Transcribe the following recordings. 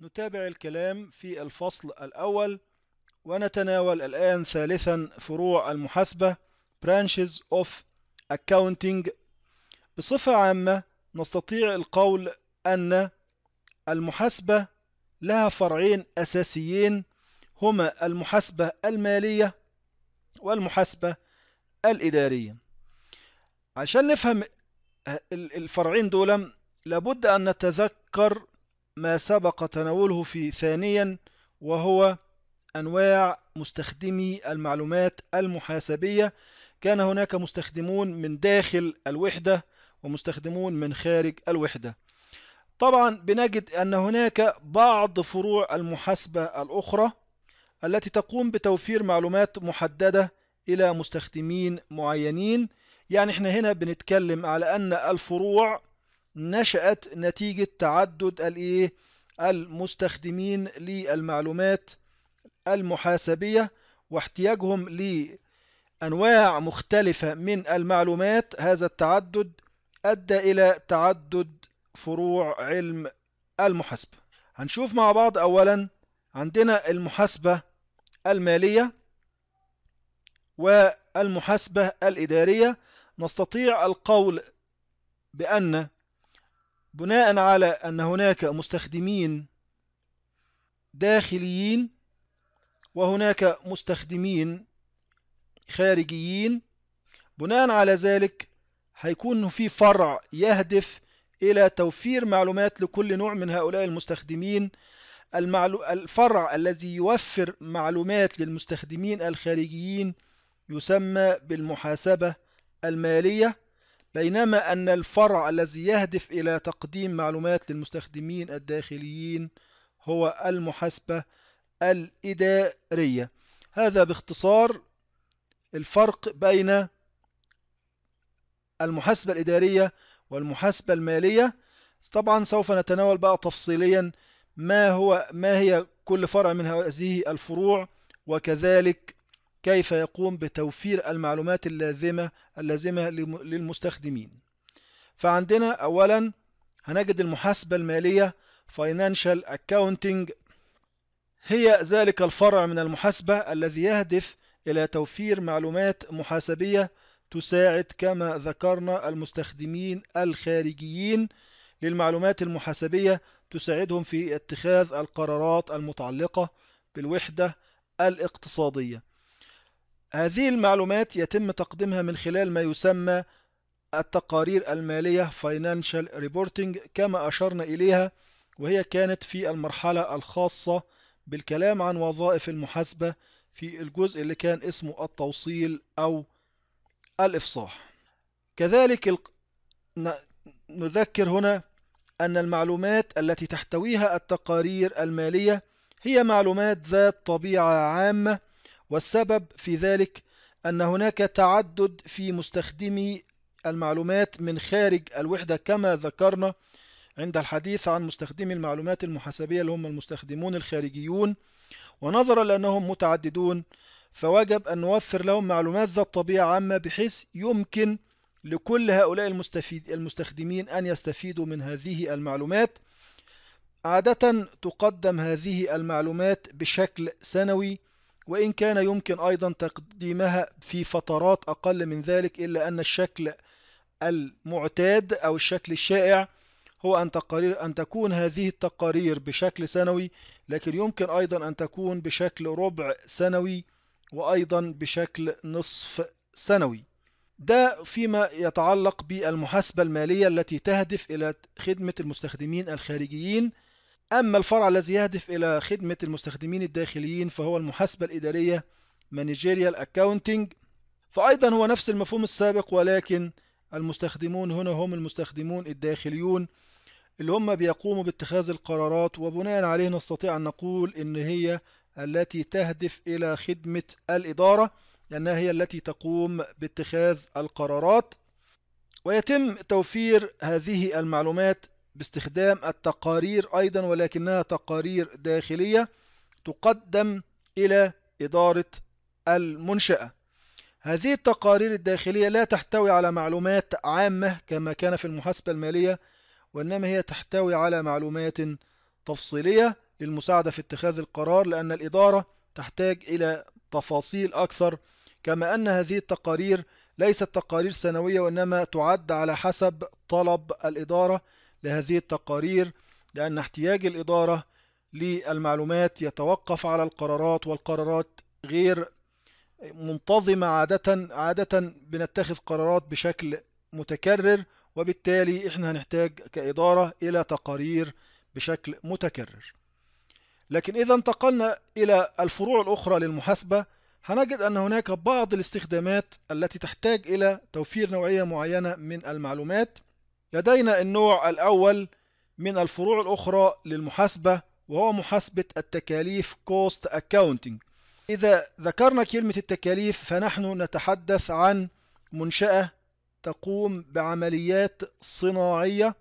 نتابع الكلام في الفصل الأول ونتناول الآن ثالثا فروع المحاسبة branches of accounting بصفة عامة نستطيع القول أن المحاسبة لها فرعين أساسيين هما المحاسبة المالية والمحاسبة الإدارية عشان نفهم الفرعين دول لابد أن نتذكر ما سبق تناوله في ثانيا وهو أنواع مستخدمي المعلومات المحاسبية كان هناك مستخدمون من داخل الوحدة ومستخدمون من خارج الوحدة طبعا بنجد أن هناك بعض فروع المحاسبة الأخرى التي تقوم بتوفير معلومات محددة إلى مستخدمين معينين يعني احنا هنا بنتكلم على أن الفروع نشأت نتيجة تعدد الإيه المستخدمين للمعلومات المحاسبية واحتياجهم لأنواع مختلفة من المعلومات هذا التعدد أدى إلى تعدد فروع علم المحاسبة هنشوف مع بعض أولا عندنا المحاسبة المالية والمحاسبة الإدارية نستطيع القول بأن بناء على أن هناك مستخدمين داخليين وهناك مستخدمين خارجيين بناء على ذلك هيكون في فرع يهدف إلى توفير معلومات لكل نوع من هؤلاء المستخدمين المعلو... الفرع الذي يوفر معلومات للمستخدمين الخارجيين يسمى بالمحاسبة المالية بينما أن الفرع الذي يهدف إلى تقديم معلومات للمستخدمين الداخليين هو المحاسبة الإدارية هذا باختصار الفرق بين المحاسبة الإدارية والمحاسبة المالية طبعا سوف نتناول بقى تفصيليا ما هو ما هي كل فرع من هذه الفروع وكذلك كيف يقوم بتوفير المعلومات اللازمة اللازمة للمستخدمين فعندنا أولا هنجد المحاسبة المالية Financial Accounting هي ذلك الفرع من المحاسبة الذي يهدف إلى توفير معلومات محاسبية تساعد كما ذكرنا المستخدمين الخارجيين للمعلومات المحاسبية تساعدهم في اتخاذ القرارات المتعلقة بالوحدة الاقتصادية هذه المعلومات يتم تقديمها من خلال ما يسمى التقارير المالية Financial Reporting كما أشرنا إليها وهي كانت في المرحلة الخاصة بالكلام عن وظائف المحاسبة في الجزء اللي كان اسمه التوصيل أو الإفصاح كذلك ال... نذكر هنا أن المعلومات التي تحتويها التقارير المالية هي معلومات ذات طبيعة عامة والسبب في ذلك أن هناك تعدد في مستخدمي المعلومات من خارج الوحدة كما ذكرنا عند الحديث عن مستخدمي المعلومات المحاسبية اللي هم المستخدمون الخارجيون ونظرا لأنهم متعددون فوجب أن نوفر لهم معلومات ذات طبيعة عامة بحيث يمكن لكل هؤلاء المستفيد المستخدمين أن يستفيدوا من هذه المعلومات عادة تقدم هذه المعلومات بشكل سنوي وإن كان يمكن أيضا تقديمها في فترات أقل من ذلك إلا أن الشكل المعتاد أو الشكل الشائع هو أن, تقارير أن تكون هذه التقارير بشكل سنوي لكن يمكن أيضا أن تكون بشكل ربع سنوي وأيضا بشكل نصف سنوي ده فيما يتعلق بالمحاسبة المالية التي تهدف إلى خدمة المستخدمين الخارجيين أما الفرع الذي يهدف إلى خدمة المستخدمين الداخليين فهو المحاسبة الإدارية Managerial Accounting فأيضا هو نفس المفهوم السابق ولكن المستخدمون هنا هم المستخدمون الداخليون اللي هم بيقوموا باتخاذ القرارات وبناء عليه نستطيع أن نقول إن هي التي تهدف إلى خدمة الإدارة لأنها هي التي تقوم باتخاذ القرارات ويتم توفير هذه المعلومات باستخدام التقارير أيضا ولكنها تقارير داخلية تقدم إلى إدارة المنشأة هذه التقارير الداخلية لا تحتوي على معلومات عامة كما كان في المحاسبة المالية وإنما هي تحتوي على معلومات تفصيلية للمساعدة في اتخاذ القرار لأن الإدارة تحتاج إلى تفاصيل أكثر كما أن هذه التقارير ليست تقارير سنوية وإنما تعد على حسب طلب الإدارة لهذه التقارير لأن احتياج الإدارة للمعلومات يتوقف على القرارات والقرارات غير منتظمة عادة عادة بنتخذ قرارات بشكل متكرر وبالتالي احنا هنحتاج كإدارة إلى تقارير بشكل متكرر لكن إذا انتقلنا إلى الفروع الأخرى للمحاسبة هنجد أن هناك بعض الاستخدامات التي تحتاج إلى توفير نوعية معينة من المعلومات لدينا النوع الأول من الفروع الأخرى للمحاسبة وهو محاسبة التكاليف Cost Accounting إذا ذكرنا كلمة التكاليف فنحن نتحدث عن منشأة تقوم بعمليات صناعية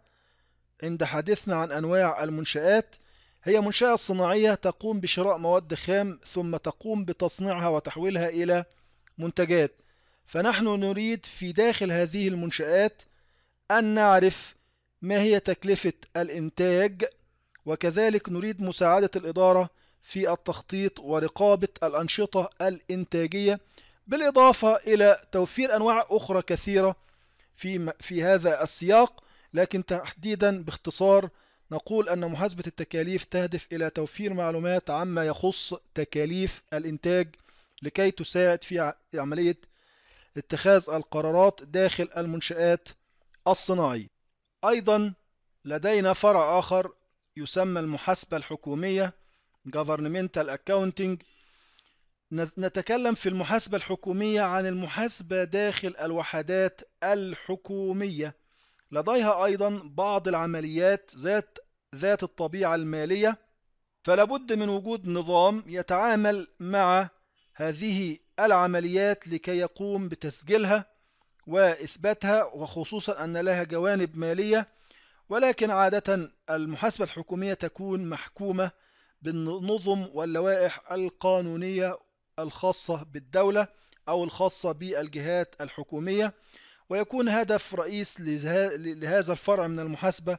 عند حديثنا عن أنواع المنشآت هي منشأة صناعية تقوم بشراء مواد خام ثم تقوم بتصنيعها وتحويلها إلى منتجات فنحن نريد في داخل هذه المنشآت أن نعرف ما هي تكلفة الإنتاج وكذلك نريد مساعدة الإدارة في التخطيط ورقابة الأنشطة الإنتاجية بالإضافة إلى توفير أنواع أخرى كثيرة في, في هذا السياق لكن تحديدا باختصار نقول أن محاسبة التكاليف تهدف إلى توفير معلومات عما يخص تكاليف الإنتاج لكي تساعد في عملية اتخاذ القرارات داخل المنشآت الصناعي أيضا لدينا فرع آخر يسمى المحاسبة الحكومية Governmental Accounting نتكلم في المحاسبة الحكومية عن المحاسبة داخل الوحدات الحكومية لديها أيضا بعض العمليات ذات ذات الطبيعة المالية فلابد من وجود نظام يتعامل مع هذه العمليات لكي يقوم بتسجيلها وإثباتها وخصوصا أن لها جوانب مالية ولكن عادة المحاسبة الحكومية تكون محكومة بالنظم واللوائح القانونية الخاصة بالدولة أو الخاصة بالجهات الحكومية ويكون هدف رئيس لهذا الفرع من المحاسبة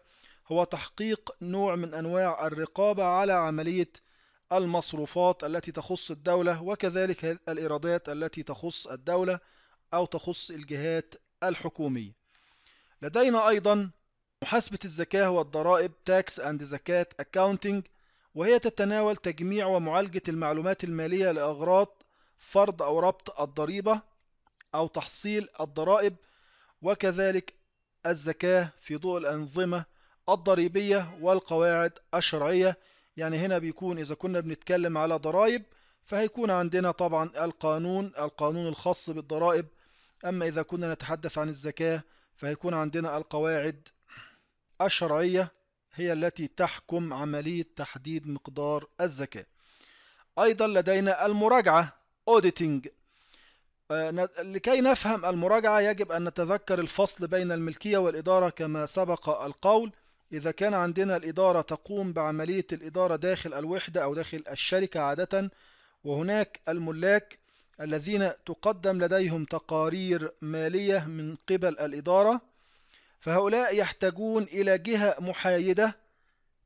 هو تحقيق نوع من أنواع الرقابة على عملية المصروفات التي تخص الدولة وكذلك الإيرادات التي تخص الدولة أو تخص الجهات الحكومية لدينا أيضا محاسبة الزكاة والضرائب Tax and زكاة Accounting وهي تتناول تجميع ومعالجة المعلومات المالية لأغراض فرض أو ربط الضريبة أو تحصيل الضرائب وكذلك الزكاة في ضوء الأنظمة الضريبية والقواعد الشرعية يعني هنا بيكون إذا كنا بنتكلم على ضرائب فهيكون عندنا طبعا القانون القانون الخاص بالضرائب أما إذا كنا نتحدث عن الزكاة فيكون عندنا القواعد الشرعية هي التي تحكم عملية تحديد مقدار الزكاة أيضا لدينا المراجعة auditing آه، لكي نفهم المراجعة يجب أن نتذكر الفصل بين الملكية والإدارة كما سبق القول إذا كان عندنا الإدارة تقوم بعملية الإدارة داخل الوحدة أو داخل الشركة عادة وهناك الملاك الذين تقدم لديهم تقارير مالية من قبل الإدارة فهؤلاء يحتاجون إلى جهة محايدة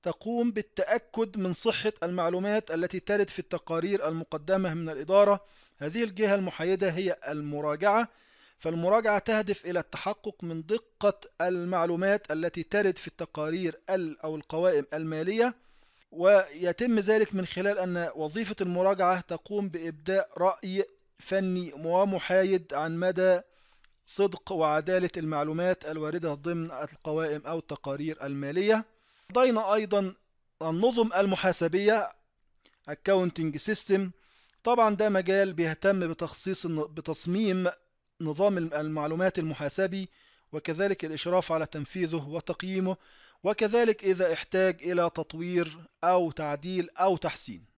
تقوم بالتأكد من صحة المعلومات التي ترد في التقارير المقدمة من الإدارة هذه الجهة المحايدة هي المراجعة فالمراجعة تهدف إلى التحقق من دقة المعلومات التي ترد في التقارير أو القوائم المالية ويتم ذلك من خلال أن وظيفة المراجعة تقوم بإبداء رأي فني ومحايد عن مدى صدق وعدالة المعلومات الواردة ضمن القوائم أو التقارير المالية ضينا أيضا النظم المحاسبية Accounting System طبعا ده مجال بيهتم بتخصيص بتصميم نظام المعلومات المحاسبي وكذلك الإشراف على تنفيذه وتقييمه وكذلك إذا احتاج إلى تطوير أو تعديل أو تحسين